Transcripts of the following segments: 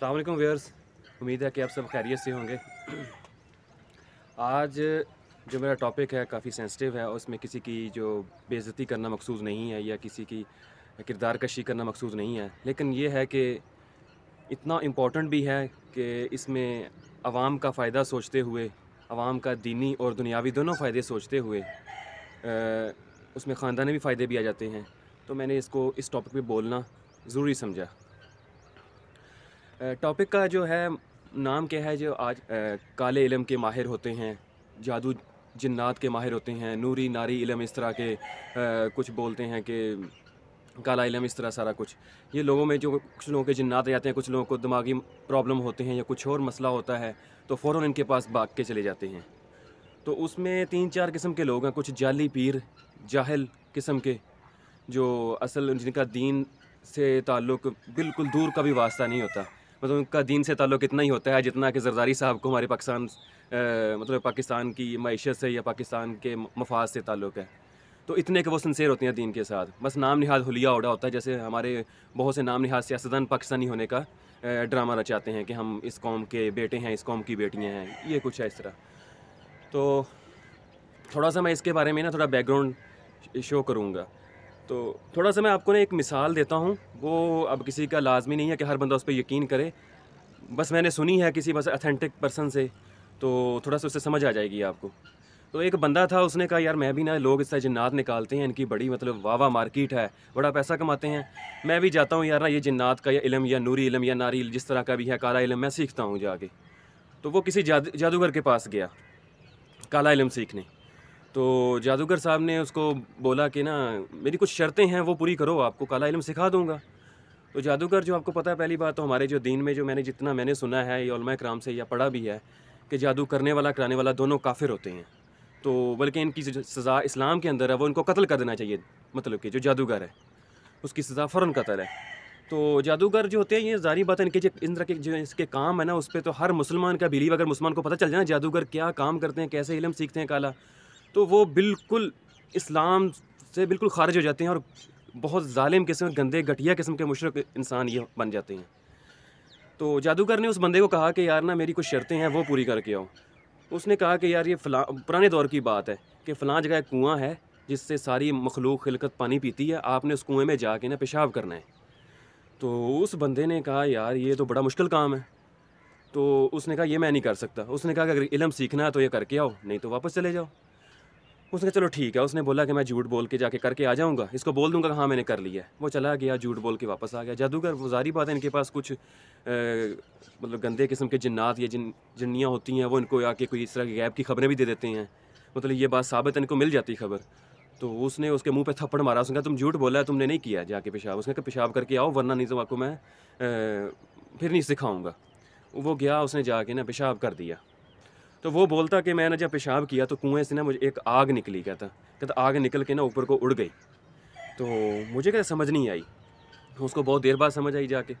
वालेकुम व्यूअर्स उम्मीद है कि आप सब खैरियत से होंगे आज जो मेरा टॉपिक है काफ़ी सेंसिटिव है और उसमें किसी की जो बेज़ती करना मकसूद नहीं है या किसी की किरदार कशी करना मकसूद नहीं है लेकिन ये है कि इतना इम्पोर्टेंट भी है कि इसमें आवाम का फ़ायदा सोचते हुए आवाम का दीनी और दुनियावी दोनों फ़ायदे सोचते हुए उसमें ख़ानदानी भी फ़ायदे भी आ जाते हैं तो मैंने इसको इस टॉपिक पर बोलना ज़रूरी समझा टॉपिक का जो है नाम क्या है जो आज काले इलम के माहिर होते हैं जादू जन्नात के माहिर होते हैं नूरी नारी इलम इस तरह के आ, कुछ बोलते हैं कि काला इलम इस तरह सारा कुछ ये लोगों में जो कुछ लोगों के जन्नात जाते हैं कुछ लोगों को दिमागी प्रॉब्लम होते हैं या कुछ और मसला होता है तो फ़ौर इनके पास भाग के चले जाते हैं तो उसमें तीन चार किस्म के लोग हैं कुछ जाली पीर जाहल किस्म के जो असल जिनका दीन से ताल्लुक़ बिल्कुल दूर का भी वास्ता नहीं होता मतलब उनका दीन से ताल्लुक़ इतना ही होता है जितना कि जरदारी साहब को हमारे पाकिस्तान मतलब पाकिस्तान की मीशत से या पाकिस्तान के मफाद से ताल्लुक़ है तो इतने के वो सन्सेर होते हैं दीन के साथ बस नाम निहाद हुलिया उडा होता है जैसे हमारे बहुत से नाम निहाद सियासतदान पाकिस्तानी होने का ड्रामा रचाते हैं कि हम इस कौम के बेटे हैं इस कौम की बेटियाँ हैं ये कुछ है इस तरह तो थोड़ा सा मैं इसके बारे में ना थोड़ा बैकग्राउंड शो करूँगा तो थोड़ा सा मैं आपको ना एक मिसाल देता हूँ वो अब किसी का लाजमी नहीं है कि हर बंदा उस पर यकीन करे बस मैंने सुनी है किसी बस अथेंटिक पर्सन से तो थोड़ा सा उससे समझ आ जाएगी आपको तो एक बंदा था उसने कहा यार मैं भी ना लोग इससे जन्नात निकालते हैं इनकी बड़ी मतलब वाह मार्केट है बड़ा पैसा कमाते हैं मैं भी जाता हूँ यार ना ये जन्नात का या इलम या नूरी इलम या नारी जिस तरह का भी है काला इलम मैं सीखता हूँ जाके तो वो किसी जादूगर के पास गया काला इलम सीखने तो जादूगर साहब ने उसको बोला कि ना मेरी कुछ शर्तें हैं वो पूरी करो आपको काला इलम सिखा दूंगा तो जादूगर जो आपको पता है पहली बात तो हमारे जो दीन में जो मैंने जितना मैंने सुना है या कराम से या पढ़ा भी है कि जादू करने वाला कराने वाला दोनों काफिर होते हैं तो बल्कि इनकी सज़ा इस्लाम के अंदर है वो इनको कत्ल कर देना चाहिए मतलब कि जो जादूगर है उसकी सज़ा फ़ौर कतल है तो जादूगर जो होते हैं ये जारी बात है इनके जो इन तरह के जो इसके काम है ना उस पर तो हर मुसलमान का बिलीव अगर मुसलमान को पता चल जाए ना जादूगर क्या काम करते हैं कैसे इलम सीखते हैं काला तो वो बिल्कुल इस्लाम से बिल्कुल खारिज हो जाते हैं और बहुत ालिम किस्म गंदे घटिया किस्म के मुशरक इंसान ये बन जाते हैं तो जादूगर ने उस बंदे को कहा कि यार ना मेरी कुछ शर्तें हैं वो पूरी करके आओ उसने कहा कि यार ये फला पुराने दौर की बात है कि फ़लाँ जगह एक कुआँ है जिससे सारी मखलूक खिलकत पानी पीती है आपने उस कुएँ में जाके ना पेशाब करना है तो उस बंदे ने कहा यार ये तो बड़ा मुश्किल काम है तो उसने कहा ये मैं नहीं कर सकता उसने कहा कि अगर इलम सीखना है तो ये करके आओ नहीं तो वापस चले जाओ उसने कहा चलो ठीक है उसने बोला कि मैं झूठ बोल के जाके करके आ जाऊँगा इसको बोल दूंगा हाँ मैंने कर लिया वो चला गया झूठ बोल के वापस आ गया जादूगर वो जारी बात है इनके पास कुछ मतलब गंदे किस्म के जन्नात या जिन जन्नियाँ होती हैं वो इनको आके कोई इस तरह की गैप की खबरें भी दे देते हैं मतलब ये बात साबित इनको मिल जाती खबर तो उसने उसके मुंह पे थप्पड़ मारा उसने कहा तुम झूठ बोला है तुमने नहीं किया जाके पेशाब उसने कहा पेशाब करके आओ वरना नहीं तो आपको मैं आ, फिर नहीं सिखाऊंगा वो गया उसने जाके ना पेशाब कर दिया तो वो बोलता कि मैंने जब पेशाब किया तो कुएँ से ना मुझे एक आग निकली कहता कहता आग निकल के ना ऊपर को उड़ गई तो मुझे कहता समझ नहीं आई तो उसको बहुत देर बाद समझ आई जाके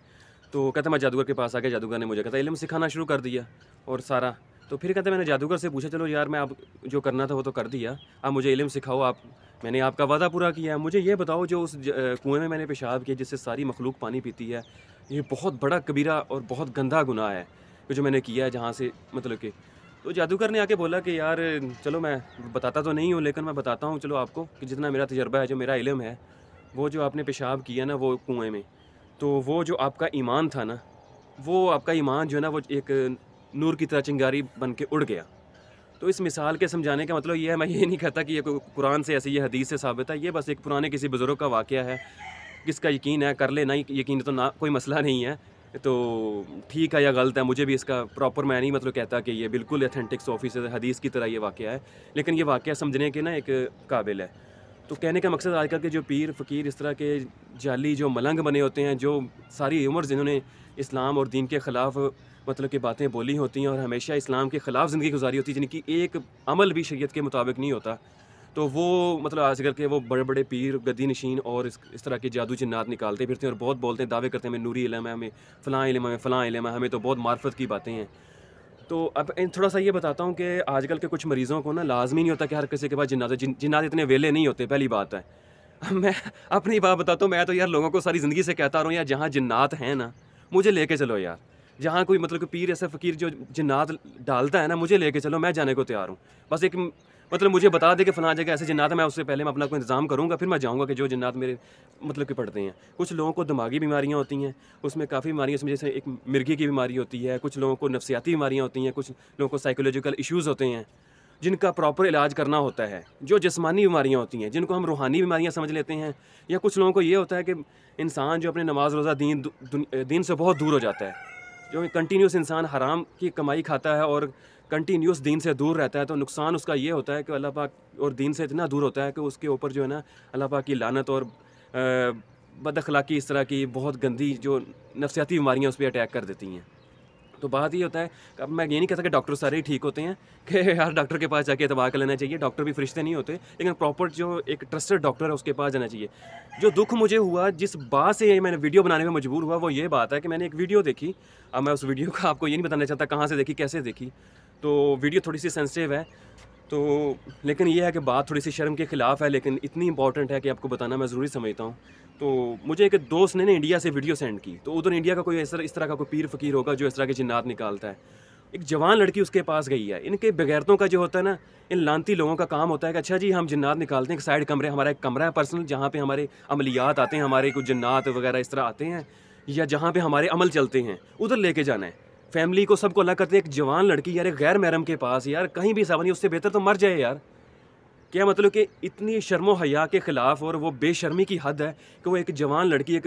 तो कहता मैं जादूगर के पास आ गया जादूगर ने मुझे कहता इलम सिखाना शुरू कर दिया और सारा तो फिर कहते मैंने जादूगर से पूछा चलो यार मैं आप जो करना था वो तो कर दिया आप मुझे इलम सिखाओ आप मैंने आपका वादा पूरा किया मुझे ये बताओ जो उस कुएं में मैंने पेशाब किया जिससे सारी मखलूक पानी पीती है ये बहुत बड़ा कबीरा और बहुत गंदा गुनाह है जो मैंने किया है जहाँ से मतलब कि तो जादूगर ने आके बोला कि यार चलो मैं बताता तो नहीं हूँ लेकिन मैं बताता हूँ चलो आपको कि जितना मेरा तजर्बा है जो मेरा इलम है वो जो आपने पेशाब किया ना वो कुएँ में तो वो जो आपका ईमान था ना वो आपका ईमान जो है ना वो एक नूर की तरह चिंगारी बन के उड़ गया तो इस मिसाल के समझाने का मतलब ये है मैं ये नहीं कहता कि ये कुरान से ऐसी ये हदीस से साबित है ये बस एक पुराने किसी बुज़ुर्ग का वाक़ है किसका यकीन है कर ले ना यकीन तो ना कोई मसला नहीं है तो ठीक है या गलत है मुझे भी इसका प्रॉपर मैं नहीं मतलब कहता कि ये बिल्कुल अथेंटिक सोफिस हदीस की तरह ये वाक़ है लेकिन ये वाक़ समझने के ना एक काबिल है तो कहने का मकसद आजकल के जो पीर फ़कीर इस तरह के जाली जो मलंग बने होते हैं जो सारी उम्र जिन्होंने इस्लाम और दीन के ख़िलाफ़ मतलब कि बातें बोली होती हैं और हमेशा इस्लाम के ख़िलाफ़ ज़िंदगी गुजारी होती है जिनकी एक अमल भी शरीयत के मुताबिक नहीं होता तो वो मतलब आजकल के वो बड़े बड़े पीर गद्दी नशीन और इस, इस तरह के जादू जन्नात निकालते फिरते हैं और बहुत बोलते हैं दावे करते हैं हमें नूरी इलम है हमें फ़लाँ इलम है फ़लाँ इलम है हमें तो बहुत मार्फत की बातें हैं तो अब इन थोड़ा सा ये बताता हूँ कि आजकल के कुछ मरीज़ों को ना लाजमी नहीं होता कि हर किसी के पास जिन्नात जिन, इतने वेले नहीं होते पहली बात है मैं अपनी बात बताता हूँ मैं तो यार लोगों को सारी ज़िंदगी से कहता रहा हूँ यार जहाँ जन्नात हैं ना मुझे लेके चलो यार जहाँ कोई मतलब कि पीर ऐसा फ़कीर जो जन्नात डालता है ना मुझे लेके चलो मैं जाने को तैयार हूँ बस एक मतलब मुझे बता दे कि फला जगह ऐसे जिन्नात है मैं उससे पहले मैं अपना कोई इंतजाम करूँगा फिर मैं जाऊँगा कि जो जिन्नात मेरे मतलब कि पड़ते हैं कुछ लोगों को दिमागी बीमारियाँ होती हैं उसमें काफ़ी बीमारियाँ उसमें जैसे एक मिर्गी की बीमारी होती है कुछ लोगों को नफसियाती बीमारियाँ होती हैं कुछ लोगों को साइकोलॉजिकल इशूज़ होते हैं जिनका प्रॉपर इलाज करना होता है जो जिसमानी बीमारियाँ होती हैं जिनको हम रूहानी बीमारियाँ समझ लेते हैं या कुछ लोगों को ये होता है कि इंसान जो अपने नमाज रोज़ा दीन दीन से बहुत दूर हो जाता है जो कंटिन्यूस इंसान हराम की कमाई खाता है और कंटिन्यूस दीन से दूर रहता है तो नुकसान उसका ये होता है कि अल्लाह पाक और दीन से इतना दूर होता है कि उसके ऊपर जो है ना अल्लाह पाक की लानत और बद अखलाकी इस तरह की बहुत गंदी जो नफसियाती बीमारियाँ उस पर अटैक कर देती हैं तो बात ये होता है अब मैं ये नहीं कहता कि डॉक्टर सारे ही ठीक होते हैं कि यार डॉक्टर के पास जाके एतबार कर लेना चाहिए डॉक्टर भी फरिश्ते नहीं होते लेकिन प्रॉपर जो एक ट्रस्टेड डॉक्टर है उसके पास जाना चाहिए जो दुख मुझे हुआ जिस बात से मैंने वीडियो बनाने में मजबूर हुआ वो ये बात है कि मैंने एक वीडियो देखी अब मैं उस वीडियो का आपको ये नहीं बताना चाहता कहाँ से देखी कैसे देखी तो वीडियो थोड़ी सी सेंसिटिव है तो लेकिन ये है कि बात थोड़ी सी शर्म के ख़िलाफ़ है लेकिन इतनी इंपॉर्टेंट है कि आपको बताना मैं ज़रूरी समझता हूँ तो मुझे एक दोस्त ने ना इंडिया से वीडियो सेंड की तो उधर इंडिया का कोई तरह, इस तरह का कोई पीर फ़कीर होगा जो इस तरह के जिन्नात निकालता है एक जवान लड़की उसके पास गई है इनके बगैरतों का जो होता है ना इन लानती लोगों का काम होता है कि अच्छा जी हम जन्नात निकालते हैं एक साइड कमरे हमारा एक कमरा है पर्सनल जहाँ पे हमारे अमलियात आते हैं हमारे कुछ जन्नात वगैरह इस तरह आते हैं या जहाँ पे हमारे अमल चलते हैं उधर लेके जाना है फैमिली को सबको अलग करते एक जवान लड़की यार एक गैर महरम के पास यार कहीं भी सावनी उससे बेहतर तो मर जाए यार क्या मतलब कि इतनी शर्मो हया के ख़िलाफ़ और वो बेशर्मी की हद है कि वो एक जवान लड़की एक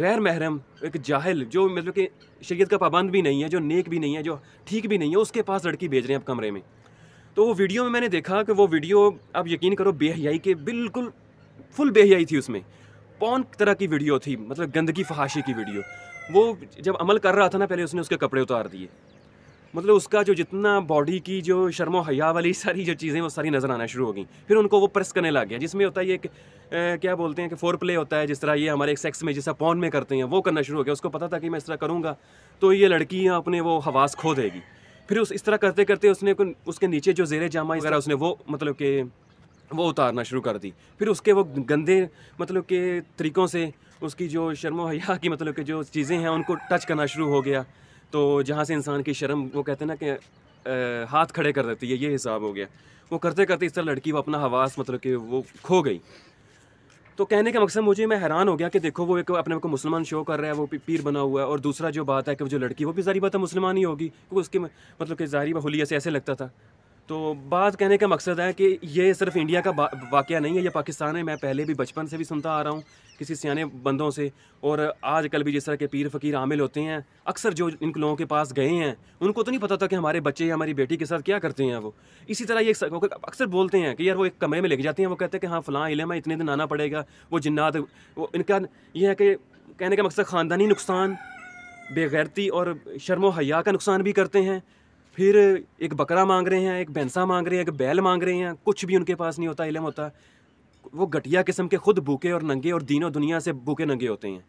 गैर महरम एक जाहिल जो मतलब कि शरीय का पाबंद भी नहीं है जो नेक भी नहीं है जो ठीक भी नहीं है उसके पास लड़की भेज रहे हैं अब कमरे में तो वो वीडियो में मैंने देखा कि वो वीडियो आप यकीन करो बेहयाई के बिल्कुल फुल बेहयाई थी उसमें कौन तरह की वीडियो थी मतलब गंदगी फहाशी की वीडियो वो जब अमल कर रहा था ना पहले उसने उसके कपड़े उतार दिए मतलब उसका जो जितना बॉडी की जो शर्मो हया वाली सारी जो चीज़ें वो सारी नज़र आना शुरू हो गई फिर उनको वो प्रेस करने लग गया जिसमें होता है ये एक क्या बोलते हैं कि फोर प्ले होता है जिस तरह ये हमारे एक सेक्स में जैसा पौन में करते हैं वो करना शुरू हो गया उसको पता था कि मैं इस तरह करूँगा तो ये लड़कियाँ अपने वो हवास खो देगी फिर उस इस तरह करते करते उसने उसके नीचे जो जेर जामा वगैरह उसने वो मतलब कि वो उतारना शुरू कर दी फिर उसके वो गंदे मतलब के तरीक़ों से उसकी जो शर्म हया की मतलब कि जो चीज़ें हैं उनको टच करना शुरू हो गया तो जहाँ से इंसान की शर्म वो कहते हैं ना कि आ, हाथ खड़े कर देती है ये हिसाब हो गया वो करते करते इस तरह लड़की वो अपना हवास मतलब कि वो खो गई तो कहने का मकसद मुझे मैं हैरान हो गया कि देखो वो एक अपने को मुसलमान शो कर रहा है वो पीर बना हुआ है और दूसरा जो बात है कि वो जो लड़की वो भी जारी बात है मुसलमान ही होगी क्योंकि उसके मतलब कि जारी बहुलिया से ऐसे लगता था तो बात कहने का मकसद है कि ये सिर्फ इंडिया का वाक़ नहीं है ये पाकिस्तान है मैं पहले भी बचपन से भी सुनता आ रहा हूँ किसी सियाने बंदों से और आजकल भी जिस तरह के पीर फ़कीर आमिल होते हैं अक्सर जो इन लोगों के पास गए हैं उनको तो नहीं पता था कि हमारे बच्चे या हमारी बेटी के साथ क्या करते हैं वो इसी तरह ये अक्सर बोलते हैं कि यार वो एक कमरे में लेके जाते हैं वो कहते हैं कि हाँ फ़लाँ इलम है इतने दिन आना पड़ेगा वो जिन्नात वो इनका यह है कि कहने का मकसद ख़ानदानी नुकसान बेगैरती और शर्म हया का नुकसान भी करते हैं फिर एक बकरा मांग रहे हैं एक भैंसा मांग रहे हैं एक बैल मांग रहे हैं कुछ भी उनके पास नहीं होता इलम होता वो घटिया किस्म के खुद भूखे और नंगे और दीनों दुनिया से भूखे नंगे होते हैं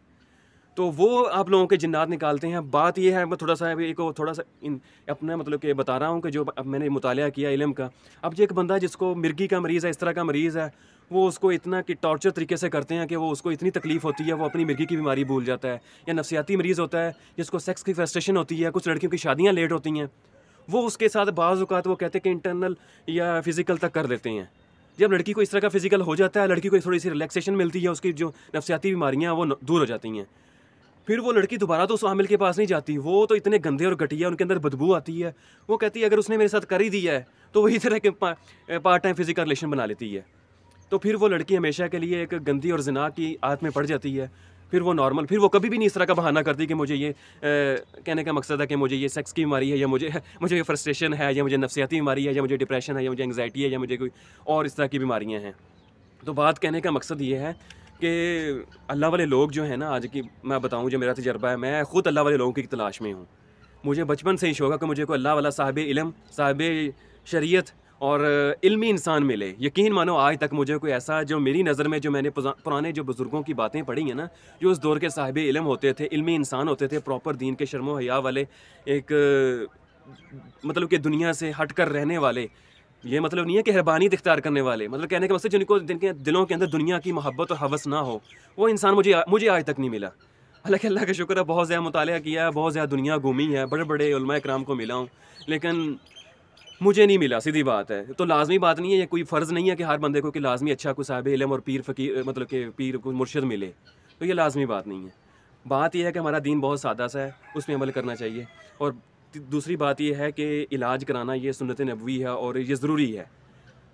तो वो आप लोगों के जिन्नात निकालते हैं बात यह है मैं थोड़ा सा अभी थोड़ा सा इन अपना मतलब कि बता रहा हूँ कि जो अब मैंने मुताल किया इलम का अब जो एक बंदा जिसको मिर्गी का मरीज़ है इस तरह का मरीज़ है वो उसको इतना कि टॉर्चर तरीके से करते हैं कि वो उसको इतनी तकलीफ़ होती है वो अपनी मिर्गी की बीमारी भूल जाता है या नफसियाती मरीज़ होता है जिसको सेक्स की फ्रस्ट्रेशन होती है कुछ लड़कियों की शादियाँ लेट होती हैं वो उसके साथ बाज़ात वो कहते हैं कि इंटरनल या फिज़िकल तक कर देते हैं जब लड़की को इस तरह का फिज़िकल हो जाता है लड़की को थोड़ी सी रिलैक्सेशन मिलती है उसकी जो नफसियाती बीमारियाँ वो दूर हो जाती हैं फिर वो लड़की दोबारा तो उस आमिल के पास नहीं जाती वो तो इतने गंदे और घटिया उनके अंदर बदबू आती है वो कहती है अगर उसने मेरे साथ कर ही दिया है तो वही तरह के पा, पार्ट टाइम फिज़िकल रिलेशन बना लेती है तो फिर वो लड़की हमेशा के लिए एक गंदी और जना की आदत में पड़ जाती है फिर वो नॉर्मल फिर वो कभी भी नहीं इस तरह का बहाना करती कि मुझे ये आ, कहने का मकसद है कि मुझे ये सेक्स की बीमारी है या मुझे मुझे ये फ्रस्ट्रेशन है या मुझे नफसियाती बीमारी है या मुझे डिप्रेशन है या मुझे एंगजाइटी है या मुझे कोई और इस तरह की बीमारियाँ हैं तो बात कहने का मकसद ये है कि अल्लाह वाले लोग जो हैं ना आज की मैं बताऊँ जो मेरा तजर्बा है मैं ख़ुद अल्लाह वाले लोगों की तलाश में हूँ मुझे बचपन से ही शौक है कि मुझे कोई अल्लाह वाला साहब इलम साहब शरीयत और इल्मी इंसान मिले यकीन मानो आज तक मुझे कोई ऐसा जो मेरी नज़र में जो मैंने पुराने जो बुज़ुर्गों की बातें पढ़ी हैं ना जो उस दौर के साहिब इलम होते थे इल्मी इंसान होते थे प्रॉपर दीन के शर्म हया वाले एक मतलब कि दुनिया से हट कर रहने वाले ये मतलब नहीं है कि हैरबानियत इख्तियार करने वाले मतलब कहने के मतलब जिनको जिनके दिलों के अंदर दुनिया की मोहब्बत और हवस ना हो वो इंसान मुझे मुझे आज तक नहीं मिला हालांकि अल्लाह का शुक्र है बहुत ज़्यादा मुताल किया है बहुत ज़्यादा दुनिया घूमी है बड़े बड़े कराम को मिला हूँ लेकिन मुझे नहीं मिला सीधी बात है तो लाजमी बात नहीं है ये कोई फ़र्ज़ नहीं है कि हर बंदे को कि लाजमी अच्छा कोई साहब इलम और पीर फ़कीर मतलब कि पीर को मुर्शद मिले तो ये लाजमी बात नहीं है बात यह है कि हमारा दीन बहुत सादा सा है उसमें अमल करना चाहिए और दूसरी बात यह है कि इलाज कराना ये सुनत नबवी है और ये ज़रूरी है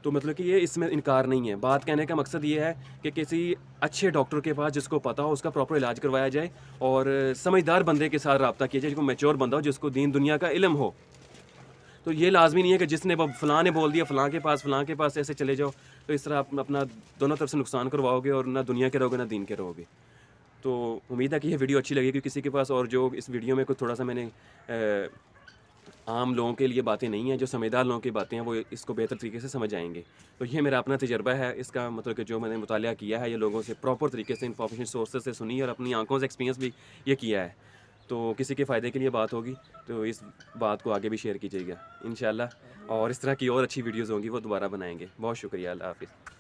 तो मतलब कि ये इसमें इनकार नहीं है बात कहने का मकसद ये है कि किसी अच्छे डॉक्टर के पास जिसको पता हो उसका प्रॉपर इलाज करवाया जाए और समझदार बंदे के साथ रबता किया जाए जिसको मेच्योर बंदा हो जिसको दीन दुनिया का इलम हो तो ये लाजमी नहीं है कि जिसने फ़लाँ ने बोल दिया फ़लाँ के पास फ़लाँ के पास ऐसे चले जाओ तो इस तरह आप अपना दोनों तरफ से नुकसान करवाओगे और ना दुनिया के रहोगे ना दीन के रहोगे तो उम्मीद है कि यह वीडियो अच्छी लगेगी कि किसी के पास और जो इस वीडियो में कुछ थोड़ा सा मैंने आम लोगों के लिए बातें नहीं हैं जो समझदार लोगों की बातें हैं वो इसको बेहतर तरीके से समझ आएंगे तो ये मेरा अपना तजर्बा है इसका मतलब कि जो मैंने मुताल किया है ये लोगों से प्रॉपर तरीके से इंफॉर्मेशन सोर्सेज से सुनी और अपनी आंखों से एक्सपीरियंस भी ये किया है तो किसी के फ़ायदे के लिए बात होगी तो इस बात को आगे भी शेयर कीजिएगा इन और इस तरह की और अच्छी वीडियोज़ होंगी वो दोबारा बनाएंगे बहुत शुक्रिया अल्लाह हाफिज़